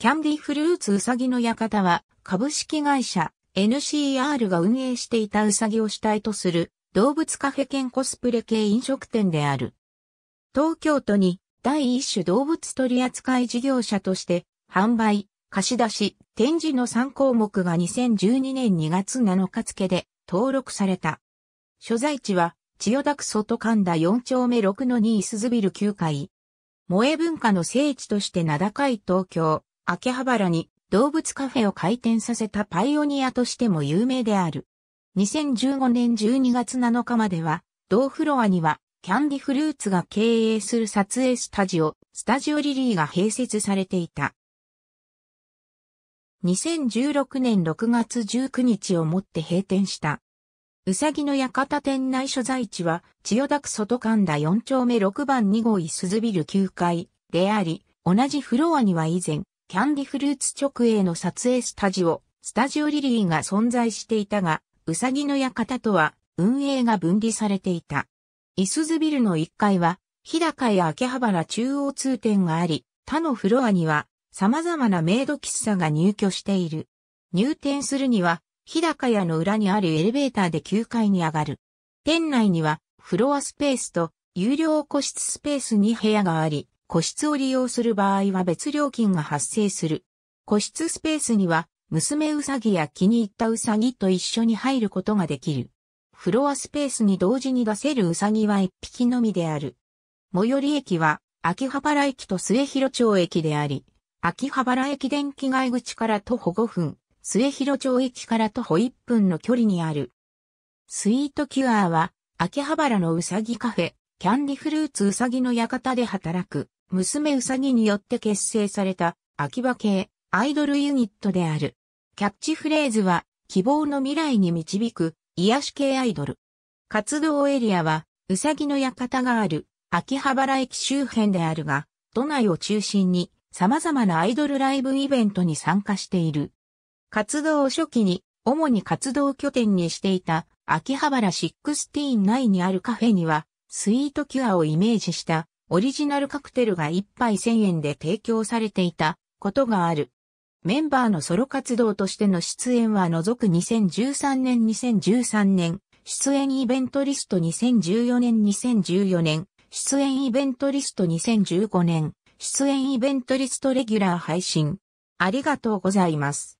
キャンディフルーツうさぎの館は、株式会社 NCR が運営していたうさぎを主体とする動物カフェ兼コスプレ系飲食店である。東京都に第一種動物取扱い事業者として販売、貸し出し、展示の3項目が2012年2月7日付で登録された。所在地は千代田区外神田4丁目6の2イスズビル9階。萌え文化の聖地として名高い東京。秋葉原に動物カフェを開店させたパイオニアとしても有名である。2015年12月7日までは、同フロアには、キャンディフルーツが経営する撮影スタジオ、スタジオリリーが併設されていた。2016年6月19日をもって閉店した。うさぎの館店内所在地は、千代田区外神田4丁目6番2号い鈴ビル9階であり、同じフロアには以前、キャンディフルーツ直営の撮影スタジオ、スタジオリリーが存在していたが、うさぎの館とは運営が分離されていた。イスズビルの1階は、日高や秋葉原中央通店があり、他のフロアには様々なメイド喫茶が入居している。入店するには、日高屋の裏にあるエレベーターで9階に上がる。店内にはフロアスペースと有料個室スペースに部屋があり、個室を利用する場合は別料金が発生する。個室スペースには、娘うさぎや気に入ったうさぎと一緒に入ることができる。フロアスペースに同時に出せるうさぎは一匹のみである。最寄り駅は、秋葉原駅と末広町駅であり、秋葉原駅電気街口から徒歩5分、末広町駅から徒歩1分の距離にある。スイートキュアは、秋葉原のうさぎカフェ、キャンディフルーツうさぎの館で働く、娘うさぎによって結成された、秋葉系、アイドルユニットである。キャッチフレーズは、希望の未来に導く、癒し系アイドル。活動エリアは、うさぎの館がある、秋葉原駅周辺であるが、都内を中心に、様々なアイドルライブイベントに参加している。活動を初期に、主に活動拠点にしていた、秋葉原6内にあるカフェには、スイートキュアをイメージしたオリジナルカクテルが1杯1000円で提供されていたことがある。メンバーのソロ活動としての出演は除く2013年2013年、出演イベントリスト2014年2014年、出演イベントリスト2015年、出演イベントリストレギュラー配信。ありがとうございます。